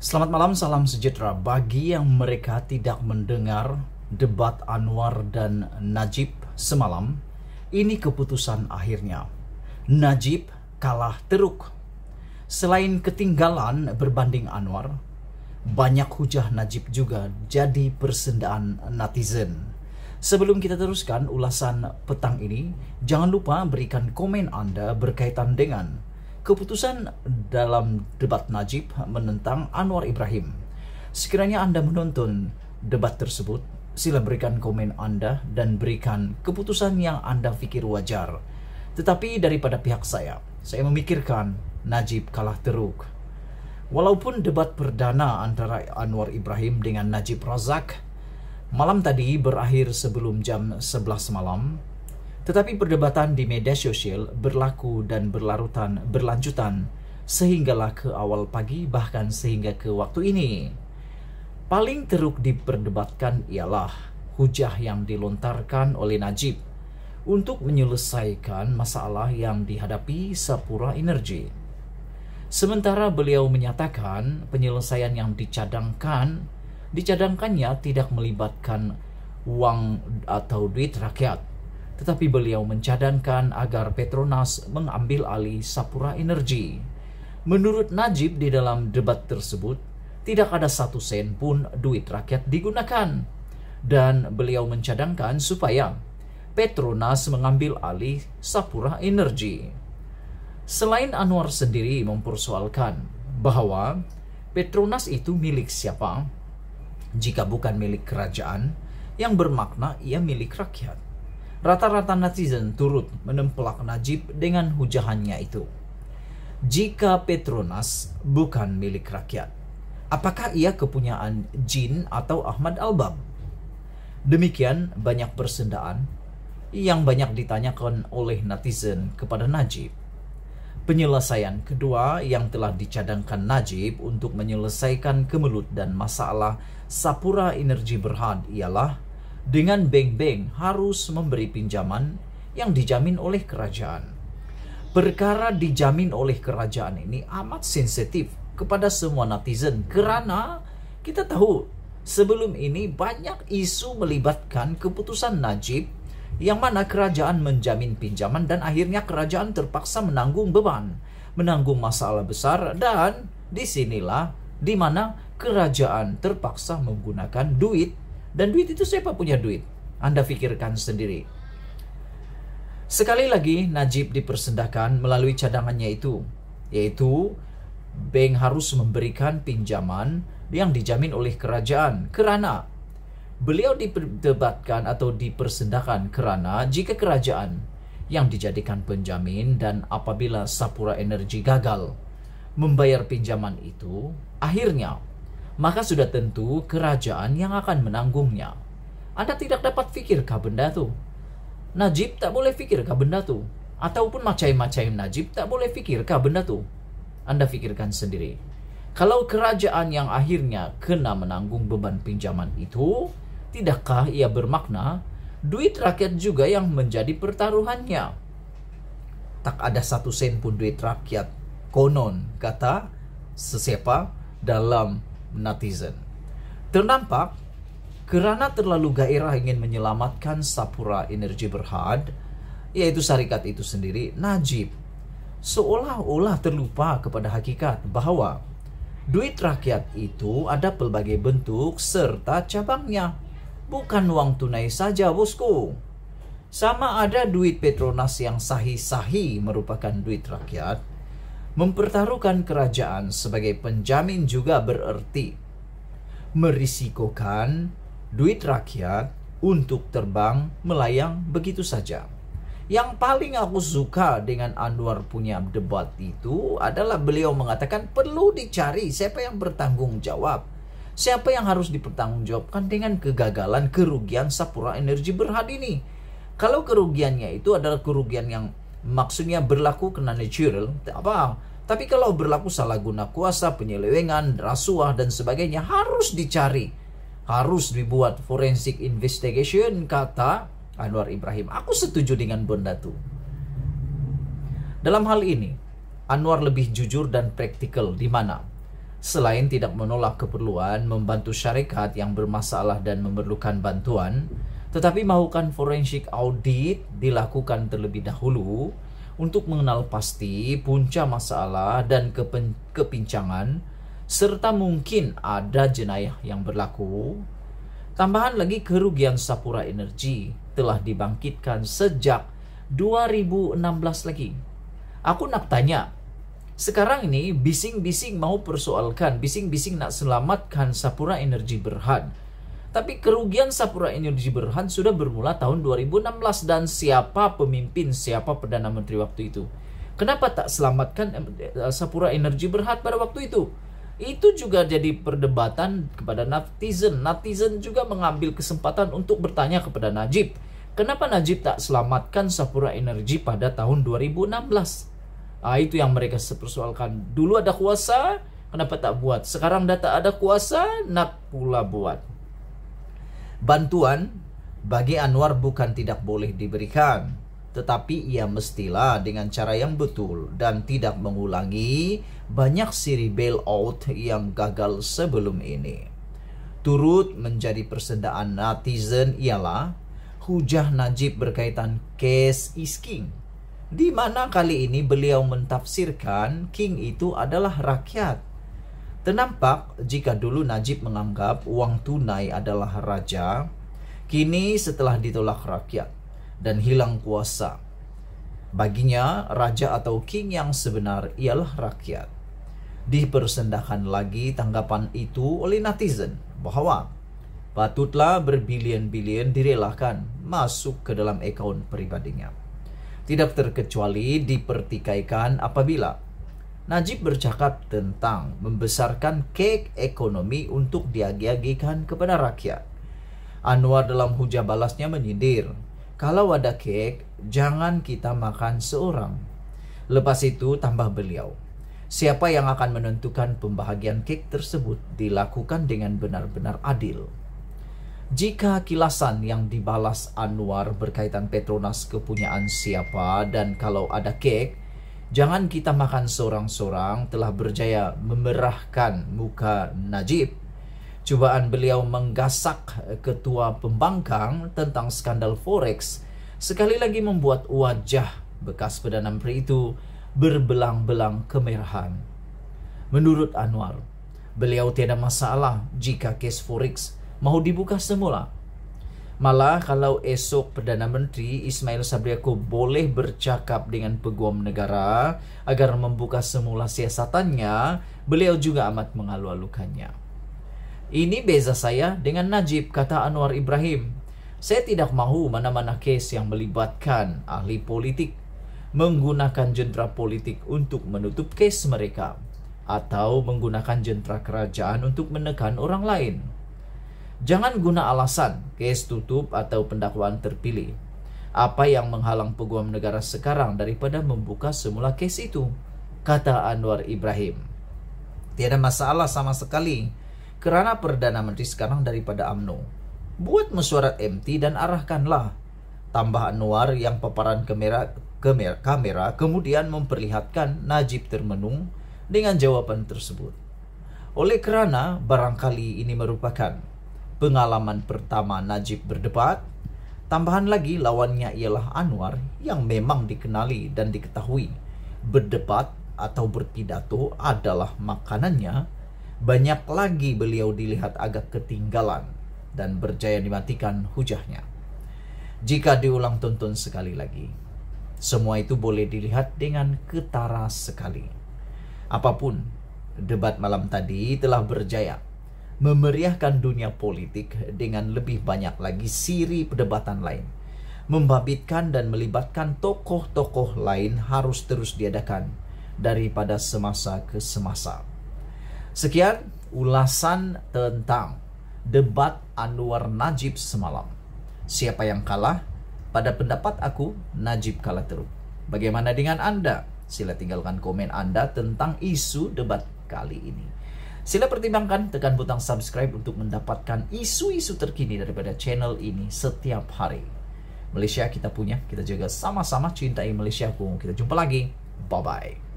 Selamat malam, salam sejahtera bagi yang mereka tidak mendengar debat Anwar dan Najib semalam. Ini keputusan akhirnya. Najib kalah teruk. Selain ketinggalan berbanding Anwar, banyak hujah Najib juga jadi persendaan netizen. Sebelum kita teruskan ulasan petang ini, jangan lupa berikan komen Anda berkaitan dengan Keputusan dalam debat Najib menentang Anwar Ibrahim. Sekiranya Anda menonton debat tersebut, sila berikan komen Anda dan berikan keputusan yang Anda pikir wajar. Tetapi daripada pihak saya, saya memikirkan Najib kalah teruk. Walaupun debat perdana antara Anwar Ibrahim dengan Najib Razak malam tadi berakhir sebelum jam 11 malam, tetapi perdebatan di media sosial berlaku dan berlarutan berlanjutan sehinggalah ke awal pagi bahkan sehingga ke waktu ini. Paling teruk diperdebatkan ialah hujah yang dilontarkan oleh Najib untuk menyelesaikan masalah yang dihadapi Sapura Energy. Sementara beliau menyatakan penyelesaian yang dicadangkan, dicadangkannya tidak melibatkan uang atau duit rakyat tetapi beliau mencadangkan agar Petronas mengambil alih Sapura Energy. Menurut Najib di dalam debat tersebut, tidak ada satu sen pun duit rakyat digunakan. Dan beliau mencadangkan supaya Petronas mengambil alih Sapura Energy. Selain Anwar sendiri mempersoalkan bahwa Petronas itu milik siapa, jika bukan milik kerajaan, yang bermakna ia milik rakyat. Rata-rata netizen turut menempelak Najib dengan hujahannya itu. Jika Petronas bukan milik rakyat, apakah ia kepunyaan Jin atau Ahmad Albab? Demikian banyak persendaan yang banyak ditanyakan oleh netizen kepada Najib. Penyelesaian kedua yang telah dicadangkan Najib untuk menyelesaikan kemelut dan masalah Sapura Energi Berhad ialah dengan bank-bank harus memberi pinjaman yang dijamin oleh kerajaan. Perkara dijamin oleh kerajaan ini amat sensitif kepada semua netizen kerana kita tahu sebelum ini banyak isu melibatkan keputusan Najib yang mana kerajaan menjamin pinjaman dan akhirnya kerajaan terpaksa menanggung beban, menanggung masalah besar dan disinilah di mana kerajaan terpaksa menggunakan duit dan duit itu siapa punya duit? Anda pikirkan sendiri. Sekali lagi Najib dipersendahkan melalui cadangannya itu, yaitu bank harus memberikan pinjaman yang dijamin oleh kerajaan kerana beliau diperdebatkan atau dipersendahkan kerana jika kerajaan yang dijadikan penjamin dan apabila Sapura Energi gagal membayar pinjaman itu, akhirnya maka sudah tentu kerajaan yang akan menanggungnya. Anda tidak dapat fikirkah benda itu? Najib tak boleh fikirkah benda itu? Ataupun macam-macam Najib tak boleh fikirkah benda itu? Anda fikirkan sendiri. Kalau kerajaan yang akhirnya kena menanggung beban pinjaman itu, tidakkah ia bermakna duit rakyat juga yang menjadi pertaruhannya? Tak ada satu sen pun duit rakyat. Konon, kata sesepa dalam netizen. Ternampak, kerana terlalu gairah ingin menyelamatkan Sapura Energi Berhad, yaitu syarikat itu sendiri, Najib seolah-olah terlupa kepada hakikat bahwa duit rakyat itu ada pelbagai bentuk serta cabangnya. Bukan uang tunai saja, bosku. Sama ada duit Petronas yang sahih sahih merupakan duit rakyat, Mempertaruhkan kerajaan sebagai penjamin juga berarti merisikokan duit rakyat untuk terbang melayang begitu saja. Yang paling aku suka dengan Anwar punya debat itu adalah beliau mengatakan perlu dicari siapa yang bertanggung jawab. Siapa yang harus dipertanggungjawabkan dengan kegagalan kerugian Sapura Energi Berhad ini? Kalau kerugiannya itu adalah kerugian yang maksudnya berlaku kena natural, apa tapi kalau berlaku salah guna kuasa, penyelewengan, rasuah, dan sebagainya harus dicari. Harus dibuat forensic investigation, kata Anwar Ibrahim. Aku setuju dengan Bondatu. Dalam hal ini, Anwar lebih jujur dan praktikal di mana selain tidak menolak keperluan membantu syarikat yang bermasalah dan memerlukan bantuan, tetapi mahukan forensik audit dilakukan terlebih dahulu untuk mengenal pasti punca masalah dan kepen- kepincangan serta mungkin ada jenayah yang berlaku. Tambahan lagi kerugian Sapura Energi telah dibangkitkan sejak 2016 lagi. Aku nak tanya, sekarang ini bising-bising mau persoalkan, bising-bising nak selamatkan Sapura Energi Berhad. Tapi kerugian Sapura Energi Berhad sudah bermula tahun 2016 dan siapa pemimpin, siapa Perdana Menteri waktu itu? Kenapa tak selamatkan eh, eh, Sapura Energi Berhad pada waktu itu? Itu juga jadi perdebatan kepada netizen. Netizen juga mengambil kesempatan untuk bertanya kepada Najib. Kenapa Najib tak selamatkan Sapura Energi pada tahun 2016? Nah, itu yang mereka persoalkan. Dulu ada kuasa, kenapa tak buat? Sekarang data ada kuasa, nak pula buat. Bantuan bagi Anwar bukan tidak boleh diberikan, tetapi ia mestilah dengan cara yang betul dan tidak mengulangi banyak siri bailout yang gagal sebelum ini. Turut menjadi persendaan netizen ialah hujah Najib berkaitan case is Di mana kali ini beliau mentafsirkan king itu adalah rakyat Ternampak jika dulu Najib menganggap uang tunai adalah raja, kini setelah ditolak rakyat dan hilang kuasa, baginya raja atau king yang sebenar ialah rakyat. Dipersendahkan lagi tanggapan itu oleh netizen bahwa patutlah berbilion-bilion direlakan masuk ke dalam akaun peribadinya. Tidak terkecuali dipertikaikan apabila Najib bercakap tentang membesarkan kek ekonomi untuk diagi-agikan kepada rakyat. Anwar dalam hujah balasnya menyindir, kalau ada kek, jangan kita makan seorang. Lepas itu tambah beliau, siapa yang akan menentukan pembahagian kek tersebut dilakukan dengan benar-benar adil. Jika kilasan yang dibalas Anwar berkaitan Petronas kepunyaan siapa dan kalau ada kek, jangan kita makan seorang-seorang telah berjaya memerahkan muka Najib. Cubaan beliau menggasak ketua pembangkang tentang skandal forex sekali lagi membuat wajah bekas Perdana Menteri itu berbelang-belang kemerahan. Menurut Anwar, beliau tiada masalah jika kes forex mahu dibuka semula. Malah kalau esok Perdana Menteri Ismail Sabri Yaakob boleh bercakap dengan peguam negara agar membuka semula siasatannya, beliau juga amat mengalu-alukannya. Ini beza saya dengan Najib, kata Anwar Ibrahim. Saya tidak mahu mana-mana kes yang melibatkan ahli politik menggunakan jentera politik untuk menutup kes mereka atau menggunakan jentera kerajaan untuk menekan orang lain. Jangan guna alasan kes tutup atau pendakwaan terpilih. Apa yang menghalang peguam negara sekarang daripada membuka semula kes itu? Kata Anwar Ibrahim. Tiada masalah sama sekali kerana Perdana Menteri sekarang daripada AMNO. Buat mesyuarat MT dan arahkanlah. Tambah Anwar yang paparan kamera, kamera, kamera kemudian memperlihatkan Najib termenung dengan jawapan tersebut. Oleh kerana barangkali ini merupakan pengalaman pertama Najib berdebat. Tambahan lagi lawannya ialah Anwar yang memang dikenali dan diketahui berdebat atau berpidato adalah makanannya. Banyak lagi beliau dilihat agak ketinggalan dan berjaya dimatikan hujahnya. Jika diulang tonton sekali lagi, semua itu boleh dilihat dengan ketara sekali. Apapun, debat malam tadi telah berjaya memeriahkan dunia politik dengan lebih banyak lagi siri perdebatan lain. Membabitkan dan melibatkan tokoh-tokoh lain harus terus diadakan daripada semasa ke semasa. Sekian ulasan tentang debat Anwar Najib semalam. Siapa yang kalah? Pada pendapat aku, Najib kalah teruk. Bagaimana dengan Anda? Sila tinggalkan komen Anda tentang isu debat kali ini. Sila pertimbangkan tekan butang subscribe untuk mendapatkan isu-isu terkini daripada channel ini setiap hari. Malaysia kita punya, kita jaga sama-sama cintai Malaysia. Kita jumpa lagi. Bye-bye.